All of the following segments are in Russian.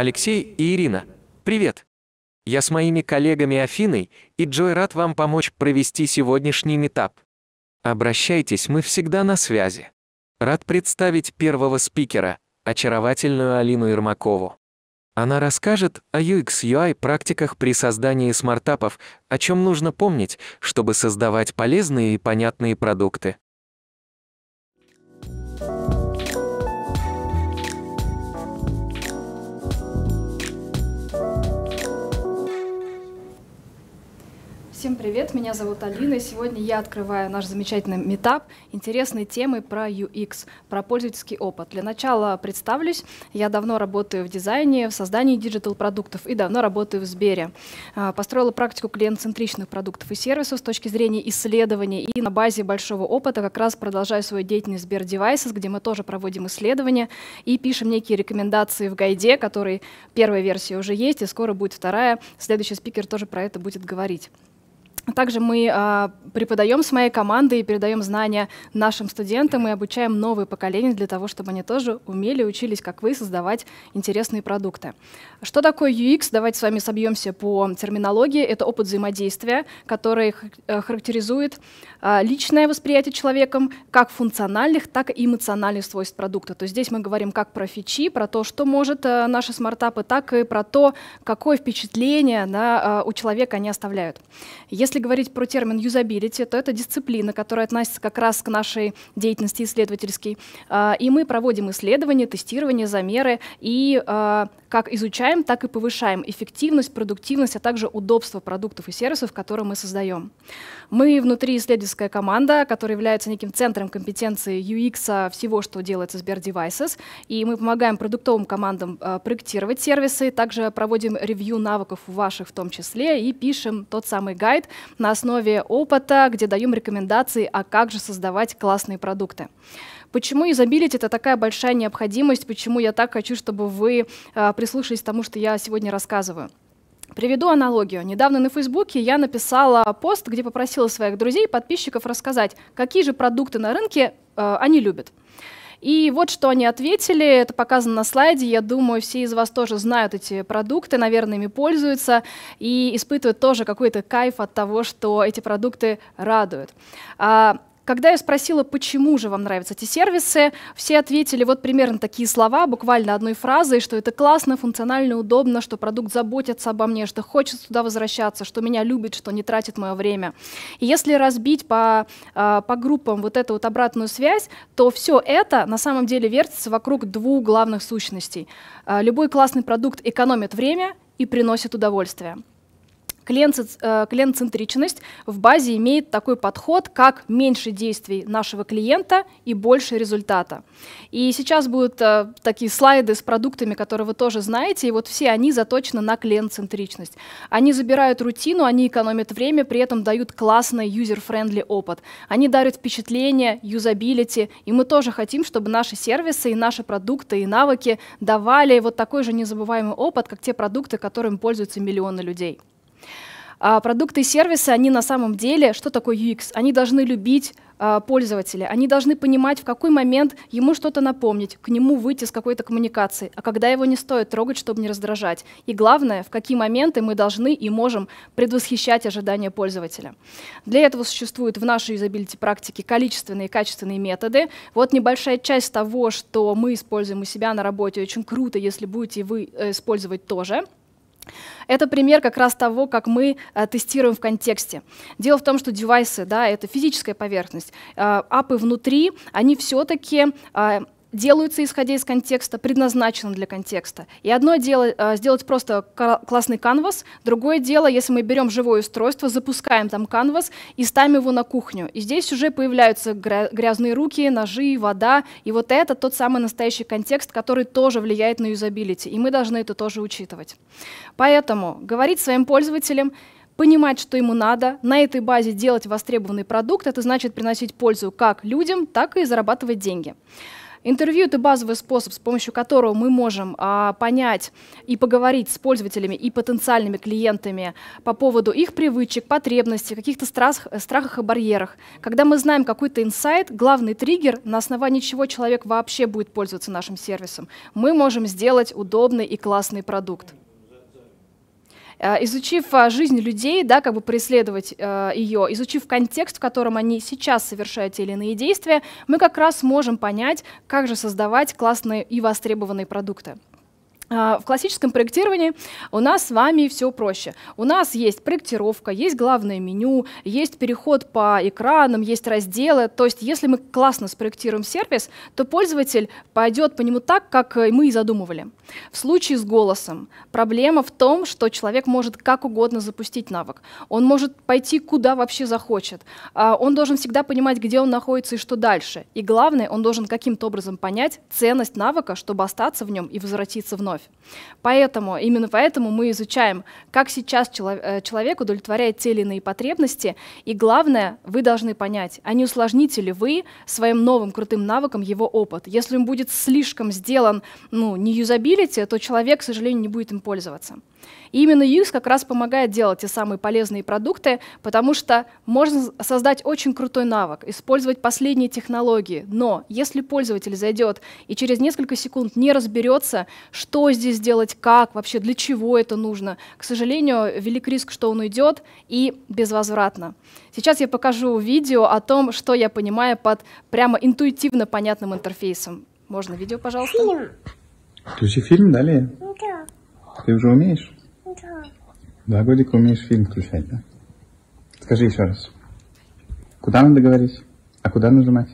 Алексей и Ирина. Привет! Я с моими коллегами Афиной и Джой рад вам помочь провести сегодняшний метап. Обращайтесь, мы всегда на связи. Рад представить первого спикера, очаровательную Алину Ермакову. Она расскажет о UX UI практиках при создании смартапов, о чем нужно помнить, чтобы создавать полезные и понятные продукты. Всем привет, меня зовут Алина, и сегодня я открываю наш замечательный метап интересной темы про UX, про пользовательский опыт. Для начала представлюсь, я давно работаю в дизайне, в создании диджитал-продуктов и давно работаю в Сбере. А, построила практику клиент-центричных продуктов и сервисов с точки зрения исследований и на базе большого опыта как раз продолжаю свою деятельность Сбер Devices, где мы тоже проводим исследования и пишем некие рекомендации в гайде, который первая версия уже есть и скоро будет вторая. Следующий спикер тоже про это будет говорить. Также мы э, преподаем с моей командой и передаем знания нашим студентам и обучаем новые поколения для того, чтобы они тоже умели, учились, как вы, создавать интересные продукты. Что такое UX? Давайте с вами собьемся по терминологии. Это опыт взаимодействия, который э, характеризует э, личное восприятие человеком как функциональных, так и эмоциональных свойств продукта. То есть здесь мы говорим как про фичи, про то, что может э, наши смартапы, так и про то, какое впечатление да, э, у человека они оставляют. Если если говорить про термин юзабилити, то это дисциплина, которая относится как раз к нашей деятельности исследовательской. А, и мы проводим исследования, тестирование, замеры и а, как изучаем, так и повышаем эффективность, продуктивность, а также удобство продуктов и сервисов, которые мы создаем. Мы внутри исследовательская команда, которая является неким центром компетенции UX а, всего, что делается Сбер Devices, и мы помогаем продуктовым командам а, проектировать сервисы, также проводим ревью навыков ваших в том числе и пишем тот самый гайд на основе опыта, где даем рекомендации, а как же создавать классные продукты. Почему изобилить это такая большая необходимость? Почему я так хочу, чтобы вы э, прислушались тому, что я сегодня рассказываю? Приведу аналогию. Недавно на Фейсбуке я написала пост, где попросила своих друзей, подписчиков рассказать, какие же продукты на рынке э, они любят. И вот что они ответили, это показано на слайде, я думаю, все из вас тоже знают эти продукты, наверное, ими пользуются и испытывают тоже какой-то кайф от того, что эти продукты радуют. А, когда я спросила, почему же вам нравятся эти сервисы, все ответили вот примерно такие слова, буквально одной фразой, что это классно, функционально, удобно, что продукт заботится обо мне, что хочет туда возвращаться, что меня любит, что не тратит мое время. И если разбить по, а, по группам вот эту вот обратную связь, то все это на самом деле вертится вокруг двух главных сущностей. А, любой классный продукт экономит время и приносит удовольствие. Э, клиент-центричность в базе имеет такой подход, как меньше действий нашего клиента и больше результата. И сейчас будут э, такие слайды с продуктами, которые вы тоже знаете, и вот все они заточены на клиент-центричность. Они забирают рутину, они экономят время, при этом дают классный юзер-френдли опыт. Они дарят впечатление, юзабилити, и мы тоже хотим, чтобы наши сервисы и наши продукты и навыки давали вот такой же незабываемый опыт, как те продукты, которым пользуются миллионы людей. А продукты и сервисы, они на самом деле, что такое UX? Они должны любить а, пользователя, они должны понимать, в какой момент ему что-то напомнить, к нему выйти с какой-то коммуникации, а когда его не стоит трогать, чтобы не раздражать. И главное, в какие моменты мы должны и можем предвосхищать ожидания пользователя. Для этого существуют в нашей юзабилити практике количественные и качественные методы. Вот небольшая часть того, что мы используем у себя на работе, очень круто, если будете вы э, использовать тоже. Это пример как раз того, как мы э, тестируем в контексте. Дело в том, что девайсы, да, это физическая поверхность. А, апы внутри, они все-таки э, делаются исходя из контекста, предназначены для контекста. И одно дело э, сделать просто классный канвас, другое дело, если мы берем живое устройство, запускаем там канвас и ставим его на кухню. И здесь уже появляются грязные руки, ножи, вода. И вот это тот самый настоящий контекст, который тоже влияет на юзабилити. И мы должны это тоже учитывать. Поэтому говорить своим пользователям, понимать, что ему надо, на этой базе делать востребованный продукт, это значит приносить пользу как людям, так и зарабатывать деньги. Интервью – это базовый способ, с помощью которого мы можем а, понять и поговорить с пользователями и потенциальными клиентами по поводу их привычек, потребностей, каких-то страх, страхах и барьерах. Когда мы знаем какой-то инсайт, главный триггер, на основании чего человек вообще будет пользоваться нашим сервисом, мы можем сделать удобный и классный продукт. Э, изучив э, жизнь людей, да, как бы преследовать э, ее, изучив контекст, в котором они сейчас совершают те или иные действия, мы как раз можем понять, как же создавать классные и востребованные продукты. А, в классическом проектировании у нас с вами все проще. У нас есть проектировка, есть главное меню, есть переход по экранам, есть разделы. То есть если мы классно спроектируем сервис, то пользователь пойдет по нему так, как э, мы и задумывали. В случае с голосом проблема в том, что человек может как угодно запустить навык. Он может пойти куда вообще захочет. А, он должен всегда понимать, где он находится и что дальше. И главное, он должен каким-то образом понять ценность навыка, чтобы остаться в нем и возвратиться вновь вновь. Поэтому, именно поэтому мы изучаем, как сейчас чело э, человек удовлетворяет те или иные потребности, и главное, вы должны понять, а не усложните ли вы своим новым крутым навыком его опыт. Если он будет слишком сделан, ну, не юзабилити, то человек, к сожалению, не будет им пользоваться. И именно UX как раз помогает делать те самые полезные продукты, потому что можно создать очень крутой навык, использовать последние технологии, но если пользователь зайдет и через несколько секунд не разберется, что здесь сделать как вообще, для чего это нужно. К сожалению, велик риск, что он уйдет и безвозвратно. Сейчас я покажу видео о том, что я понимаю под прямо интуитивно понятным интерфейсом. Можно видео, пожалуйста? Фильм. Включи фильм далее. Да. Ты уже умеешь? Да. Два годика умеешь фильм включать, да? Скажи еще раз. Куда надо говорить? А куда нажимать?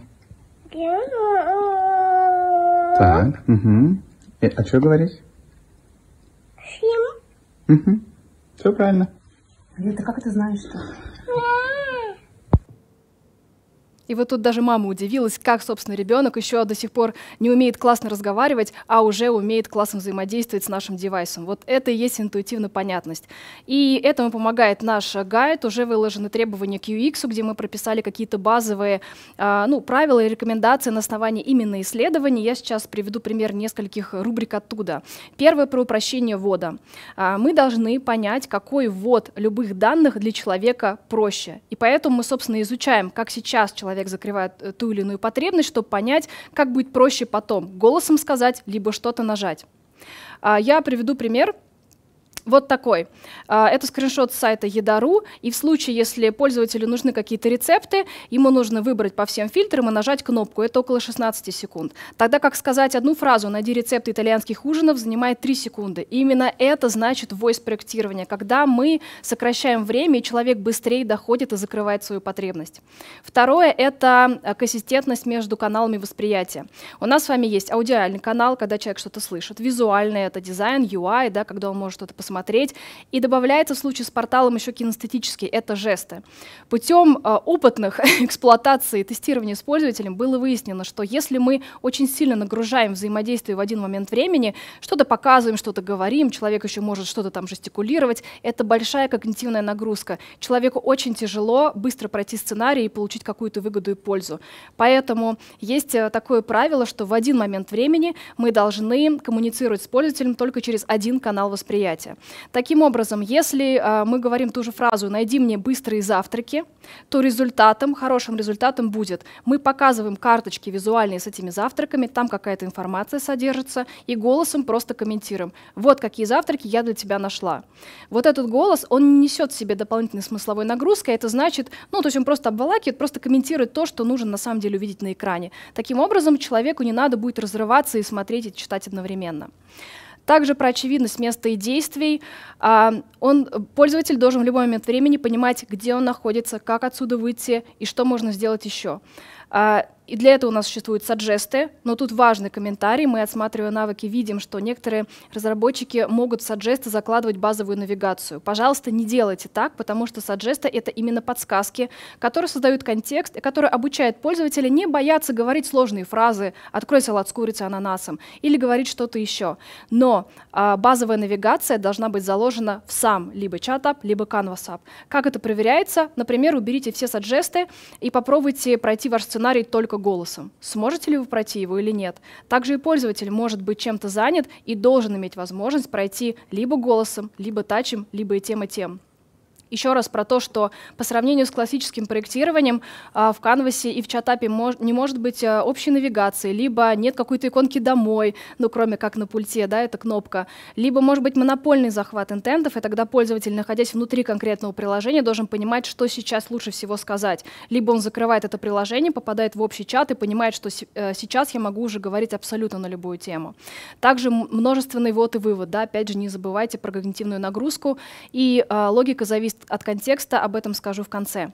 Так, угу. Э, а что говорить? Всем. Угу. Все правильно. Юль, ты как это знаешь-то? И вот тут даже мама удивилась, как, собственно, ребенок еще до сих пор не умеет классно разговаривать, а уже умеет классно взаимодействовать с нашим девайсом. Вот это и есть интуитивная понятность. И этому помогает наш гайд. Уже выложены требования к UX, где мы прописали какие-то базовые а, ну, правила и рекомендации на основании именно исследований. Я сейчас приведу пример нескольких рубрик оттуда. Первое про упрощение ввода. А, мы должны понять, какой ввод любых данных для человека проще. И поэтому мы, собственно, изучаем, как сейчас человек человек закрывает э, ту или иную потребность, чтобы понять, как будет проще потом голосом сказать, либо что-то нажать. А, я приведу пример вот такой. А, это скриншот с сайта Едару, и в случае, если пользователю нужны какие-то рецепты, ему нужно выбрать по всем фильтрам и нажать кнопку, это около 16 секунд. Тогда как сказать одну фразу «найди рецепты итальянских ужинов» занимает 3 секунды. И именно это значит voice-проектирование, когда мы сокращаем время, и человек быстрее доходит и закрывает свою потребность. Второе — это а, консистентность между каналами восприятия. У нас с вами есть аудиальный канал, когда человек что-то слышит, визуальный — это дизайн, UI, да, когда он может что-то посмотреть, смотреть. И добавляется в случае с порталом еще кинестетические это жесты. Путем э, опытных эксплуатации и тестирования с пользователем было выяснено, что если мы очень сильно нагружаем взаимодействие в один момент времени, что-то показываем, что-то говорим, человек еще может что-то там жестикулировать, это большая когнитивная нагрузка. Человеку очень тяжело быстро пройти сценарий и получить какую-то выгоду и пользу. Поэтому есть э, такое правило, что в один момент времени мы должны коммуницировать с пользователем только через один канал восприятия. Таким образом, если э, мы говорим ту же фразу «найди мне быстрые завтраки», то результатом, хорошим результатом будет мы показываем карточки визуальные с этими завтраками, там какая-то информация содержится, и голосом просто комментируем «вот какие завтраки я для тебя нашла». Вот этот голос, он не несет в себе дополнительной смысловой нагрузки, а это значит, ну, то есть он просто обволакивает, просто комментирует то, что нужно на самом деле увидеть на экране. Таким образом, человеку не надо будет разрываться и смотреть и читать одновременно. Также про очевидность места и действий. А, он, пользователь должен в любой момент времени понимать, где он находится, как отсюда выйти и что можно сделать еще. А, и для этого у нас существуют саджесты, но тут важный комментарий. Мы, отсматривая навыки, видим, что некоторые разработчики могут в саджесты закладывать базовую навигацию. Пожалуйста, не делайте так, потому что саджесты — это именно подсказки, которые создают контекст и которые обучают пользователя не бояться говорить сложные фразы «открой салат с курицей ананасом» или говорить что-то еще. Но а, базовая навигация должна быть заложена в сам либо чатап, либо канвасап. Как это проверяется? Например, уберите все саджесты и попробуйте пройти ваш сценарий только человека голосом. Сможете ли вы пройти его или нет? Также и пользователь может быть чем-то занят и должен иметь возможность пройти либо голосом, либо тачем, либо и тем, и тем еще раз про то, что по сравнению с классическим проектированием а, в канвасе и в чатапе не может быть э, общей навигации, либо нет какой-то иконки «домой», ну, кроме как на пульте, да, это кнопка, либо может быть монопольный захват интентов, и тогда пользователь, находясь внутри конкретного приложения, должен понимать, что сейчас лучше всего сказать. Либо он закрывает это приложение, попадает в общий чат и понимает, что э, сейчас я могу уже говорить абсолютно на любую тему. Также множественный вот и вывод, да, опять же, не забывайте про когнитивную нагрузку, и э, логика зависит от контекста, об этом скажу в конце.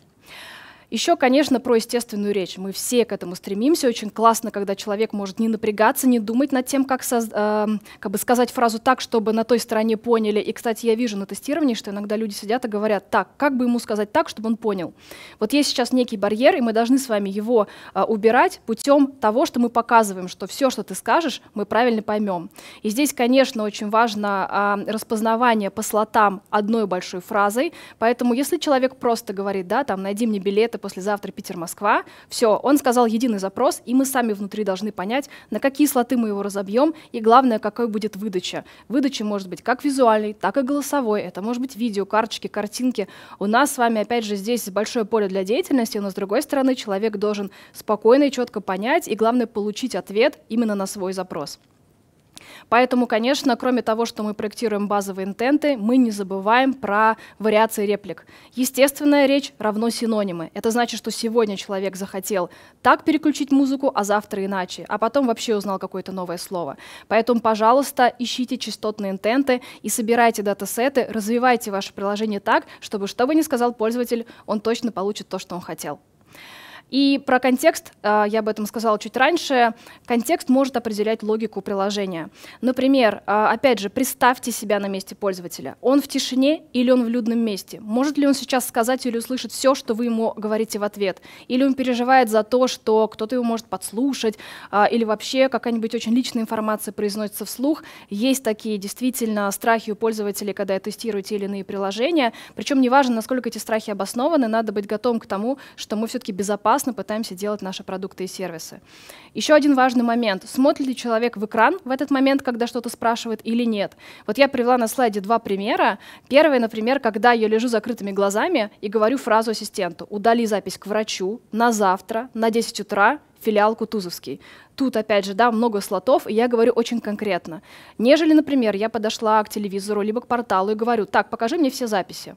Еще, конечно, про естественную речь. Мы все к этому стремимся. Очень классно, когда человек может не напрягаться, не думать над тем, как, соз... э, эм, как бы сказать фразу так, чтобы на той стороне поняли. И, кстати, я вижу на тестировании, что иногда люди сидят и говорят так, как бы ему сказать так, чтобы он понял. Вот есть сейчас некий барьер, и мы должны с вами его э, убирать путем того, что мы показываем, что все, что ты скажешь, мы правильно поймем. И здесь, конечно, очень важно э, распознавание по слотам одной большой фразой. Поэтому, если человек просто говорит, да, там, найди мне билеты, послезавтра Питер-Москва. Все, он сказал единый запрос, и мы сами внутри должны понять, на какие слоты мы его разобьем, и главное, какой будет выдача. Выдача может быть как визуальной, так и голосовой. Это может быть видео, карточки, картинки. У нас с вами, опять же, здесь большое поле для деятельности, но, с другой стороны, человек должен спокойно и четко понять, и главное, получить ответ именно на свой запрос. Поэтому, конечно, кроме того, что мы проектируем базовые интенты, мы не забываем про вариации реплик. Естественная речь равно синонимы. Это значит, что сегодня человек захотел так переключить музыку, а завтра иначе, а потом вообще узнал какое-то новое слово. Поэтому, пожалуйста, ищите частотные интенты и собирайте датасеты, развивайте ваше приложение так, чтобы что бы ни сказал пользователь, он точно получит то, что он хотел. И про контекст, э, я об этом сказала чуть раньше, контекст может определять логику приложения. Например, э, опять же, представьте себя на месте пользователя. Он в тишине или он в людном месте? Может ли он сейчас сказать или услышать все, что вы ему говорите в ответ? Или он переживает за то, что кто-то его может подслушать, э, или вообще какая-нибудь очень личная информация произносится вслух? Есть такие действительно страхи у пользователей, когда тестируют те или иные приложения. Причем неважно, насколько эти страхи обоснованы, надо быть готовым к тому, что мы все-таки безопасны классно пытаемся делать наши продукты и сервисы. Еще один важный момент. Смотрит ли человек в экран в этот момент, когда что-то спрашивает или нет? Вот я привела на слайде два примера. Первый, например, когда я лежу закрытыми глазами и говорю фразу ассистенту «удали запись к врачу на завтра, на 10 утра, филиал Кутузовский. Тут, опять же, да, много слотов, и я говорю очень конкретно. Нежели, например, я подошла к телевизору либо к порталу и говорю, так, покажи мне все записи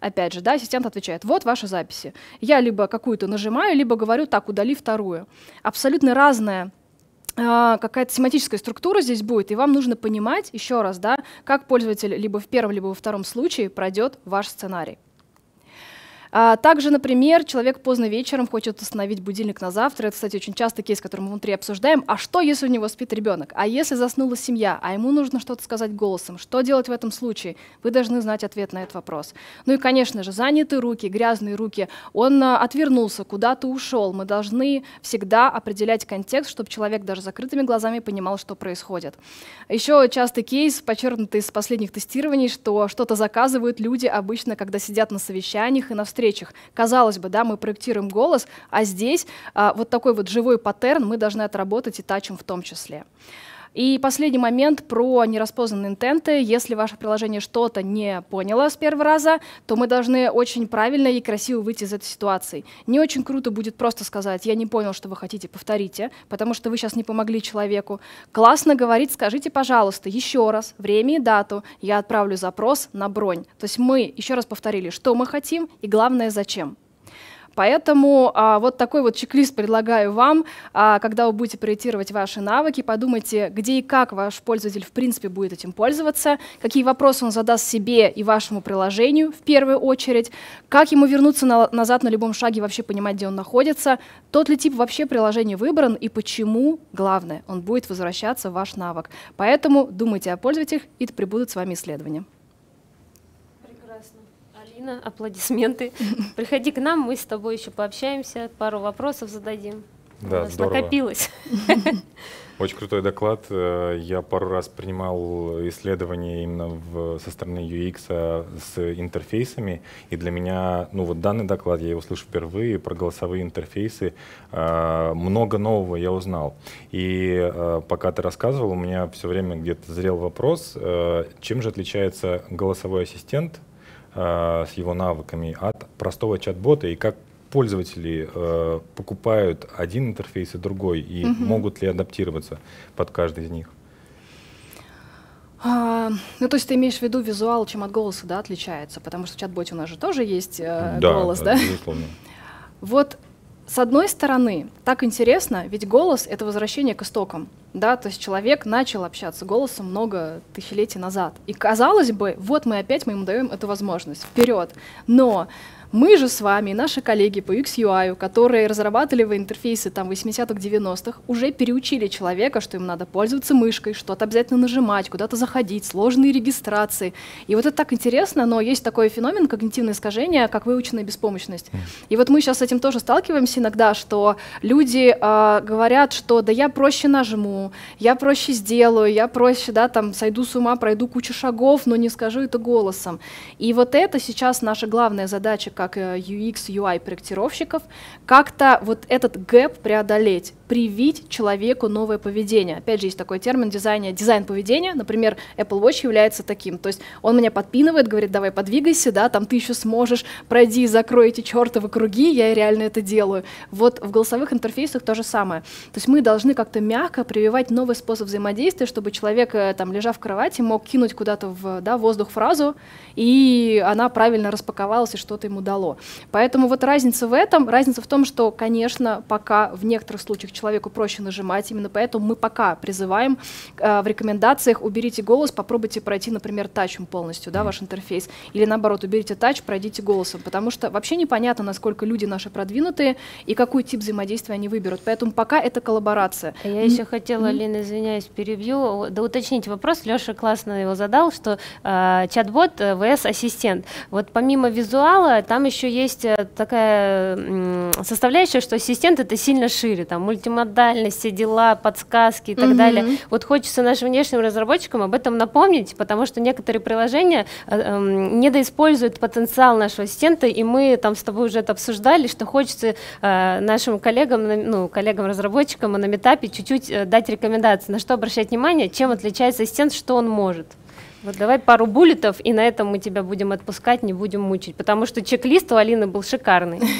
опять же, да, ассистент отвечает, вот ваши записи. Я либо какую-то нажимаю, либо говорю, так, удали вторую. Абсолютно разная а, какая-то семантическая структура здесь будет, и вам нужно понимать еще раз, да, как пользователь либо в первом, либо во втором случае пройдет ваш сценарий. А, также, например, человек поздно вечером хочет установить будильник на завтра. Это, кстати, очень часто кейс, который мы внутри обсуждаем. А что, если у него спит ребенок? А если заснула семья? А ему нужно что-то сказать голосом? Что делать в этом случае? Вы должны знать ответ на этот вопрос. Ну и, конечно же, занятые руки, грязные руки. Он а, отвернулся, куда-то ушел. Мы должны всегда определять контекст, чтобы человек даже закрытыми глазами понимал, что происходит. Еще частый кейс, подчеркнутый из последних тестирований, что что-то заказывают люди обычно, когда сидят на совещаниях и на встречах встречах. Казалось бы, да, мы проектируем голос, а здесь а, вот такой вот живой паттерн мы должны отработать и тачим в том числе. И последний момент про нераспознанные интенты. Если ваше приложение что-то не поняло с первого раза, то мы должны очень правильно и красиво выйти из этой ситуации. Не очень круто будет просто сказать «я не понял, что вы хотите, повторите», потому что вы сейчас не помогли человеку. Классно говорить «скажите, пожалуйста, еще раз, время и дату, я отправлю запрос на бронь». То есть мы еще раз повторили, что мы хотим и главное, зачем. Поэтому а, вот такой вот чек-лист предлагаю вам, а, когда вы будете проектировать ваши навыки, подумайте, где и как ваш пользователь в принципе будет этим пользоваться, какие вопросы он задаст себе и вашему приложению в первую очередь, как ему вернуться на, назад на любом шаге, вообще понимать, где он находится, тот ли тип вообще приложения выбран и почему, главное, он будет возвращаться в ваш навык. Поэтому думайте о пользователях, и прибудут с вами исследования. Алина, аплодисменты. Приходи к нам, мы с тобой еще пообщаемся, пару вопросов зададим. Да, У нас здорово. накопилось. Очень крутой доклад. Э, я пару раз принимал исследования именно в, со стороны UX -а с интерфейсами, и для меня, ну вот данный доклад, я его слышу впервые, про голосовые интерфейсы, э, много нового я узнал. И э, пока ты рассказывал, у меня все время где-то зрел вопрос, чем же отличается голосовой ассистент Э, с его навыками от простого чат-бота и как пользователи э, покупают один интерфейс и другой, и угу. могут ли адаптироваться под каждый из них? А, ну, то есть ты имеешь в виду визуал, чем от голоса, да, отличается? Потому что в чат-боте у нас же тоже есть э, да, голос, да? Да, безусловно. Вот с одной стороны, так интересно, ведь голос — это возвращение к истокам. Да, то есть человек начал общаться голосом много тысячелетий назад. И казалось бы, вот мы опять мы ему даем эту возможность. Вперед! Но мы же с вами, наши коллеги по UX-UI, которые разрабатывали интерфейсы там 80-х, 90-х, уже переучили человека, что им надо пользоваться мышкой, что-то обязательно нажимать, куда-то заходить, сложные регистрации. И вот это так интересно, но есть такой феномен когнитивное искажение, как выученная беспомощность. И вот мы сейчас с этим тоже сталкиваемся иногда, что люди э, говорят, что да я проще нажму, я проще сделаю, я проще, да, там сойду с ума, пройду кучу шагов, но не скажу это голосом. И вот это сейчас наша главная задача как э, UX, UI проектировщиков, как-то вот этот гэп преодолеть привить человеку новое поведение. Опять же, есть такой термин дизайна, дизайн поведения. Например, Apple Watch является таким. То есть он меня подпинывает, говорит, давай подвигайся, да, там ты еще сможешь, пройди, закрой эти чертовы круги, я реально это делаю. Вот в голосовых интерфейсах то же самое. То есть мы должны как-то мягко прививать новый способ взаимодействия, чтобы человек, э, там, лежа в кровати, мог кинуть куда-то в да, воздух фразу, и она правильно распаковалась, и что-то ему дало. Поэтому вот разница в этом, разница в том, что, конечно, пока в некоторых случаях человеку проще нажимать. Именно поэтому мы пока призываем э, в рекомендациях уберите голос, попробуйте пройти, например, тачем полностью, да, ваш интерфейс. Или наоборот, уберите тач, пройдите голосом, потому что вообще непонятно, насколько люди наши продвинутые и какой тип взаимодействия они выберут. Поэтому пока это коллаборация. А я еще хотела, Лина, извиняюсь, перебью, да уточнить вопрос. Леша классно его задал, что э, чат-бот э, ВС ассистент. Вот помимо визуала, там еще есть э, такая составляющая, что ассистент это сильно шире, там мульти мультимодальность, все дела, подсказки и так mm-hmm. далее. Вот хочется нашим внешним разработчикам об этом напомнить, потому что некоторые приложения э, э, недоиспользуют потенциал нашего ассистента, и мы там с тобой уже это обсуждали, что хочется э, нашим коллегам, ну, коллегам-разработчикам на метапе чуть-чуть э, дать рекомендации, на что обращать внимание, чем отличается ассистент, что он может. Вот давай пару буллетов, и на этом мы тебя будем отпускать, не будем мучить, потому что чек-лист у Алины был шикарный.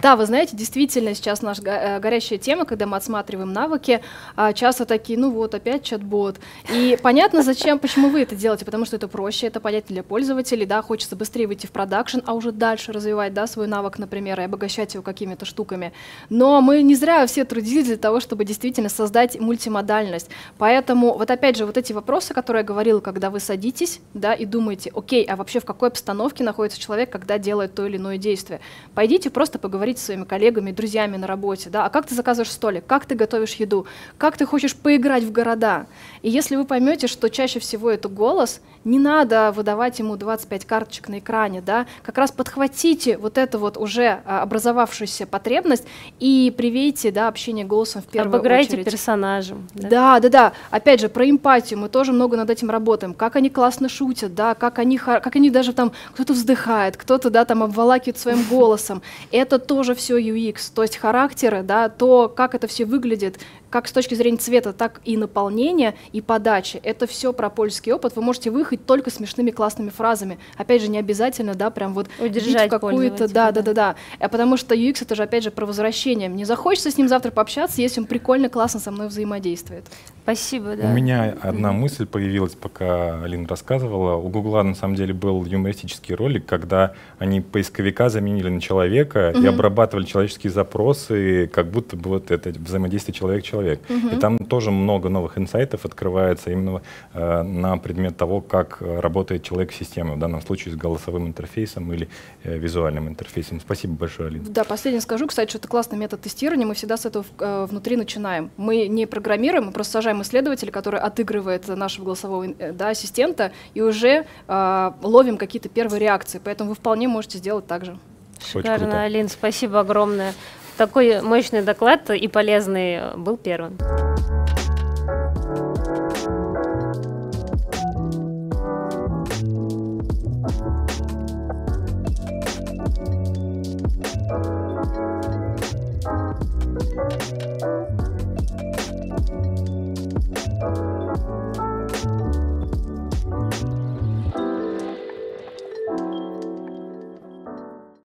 Да, вы знаете, действительно сейчас наша э, горящая тема, когда мы отсматриваем навыки, а часто такие, ну вот, опять чат-бот. И понятно, зачем, почему вы это делаете, потому что это проще, это понятно для пользователей, да, хочется быстрее выйти в продакшн, а уже дальше развивать, да, свой навык, например, и обогащать его какими-то штуками. Но мы не зря все трудились для того, чтобы действительно создать мультимодальность. Поэтому вот опять же, вот эти вопросы, которые я говорила, когда вы садитесь да, и думаете, окей, а вообще в какой обстановке находится человек, когда делает то или иное действие. Пойдите просто поговорить с своими коллегами, друзьями на работе, да, а как ты заказываешь столик, как ты готовишь еду, как ты хочешь поиграть в города. И если вы поймете, что чаще всего это голос, не надо выдавать ему 25 карточек на экране, да, как раз подхватите вот эту вот уже а, образовавшуюся потребность и привейте, да, общение голосом в первую Обыграйте очередь. персонажем. Да? да, да, да. Опять же, про эмпатию мы тоже много над этим работаем. Как они классно шутят, да, как они, как они даже там, кто-то вздыхает, кто-то, да, там обволакивает своим голосом. Это тоже все UX, то есть характеры, да, то, как это все выглядит, как с точки зрения цвета, так и наполнения и подачи. Это все про польский опыт. Вы можете выехать только смешными классными фразами. Опять же, не обязательно, да, прям вот Удержать какую-то, да, да, да, да. А потому что UX это же опять же про возвращение. Мне захочется с ним завтра пообщаться, если он прикольно, классно со мной взаимодействует. Спасибо, да. У меня одна мысль появилась, пока Алина рассказывала. У Гугла на самом деле был юмористический ролик, когда они поисковика заменили на человека mm и обрабатывали человеческие запросы, как будто бы вот это взаимодействие человек-человек человек. Угу. И там тоже много новых инсайтов открывается именно э, на предмет того, как э, работает человек в системе, в данном случае с голосовым интерфейсом или э, визуальным интерфейсом. Спасибо большое, Алина. Да, последнее скажу, кстати, что это классный метод тестирования, мы всегда с этого э, внутри начинаем. Мы не программируем, мы просто сажаем исследователя, который отыгрывает нашего голосового э, да, ассистента, и уже э, ловим какие-то первые реакции, поэтому вы вполне можете сделать так же. Шикарно, Алин, спасибо огромное такой мощный доклад и полезный был первым.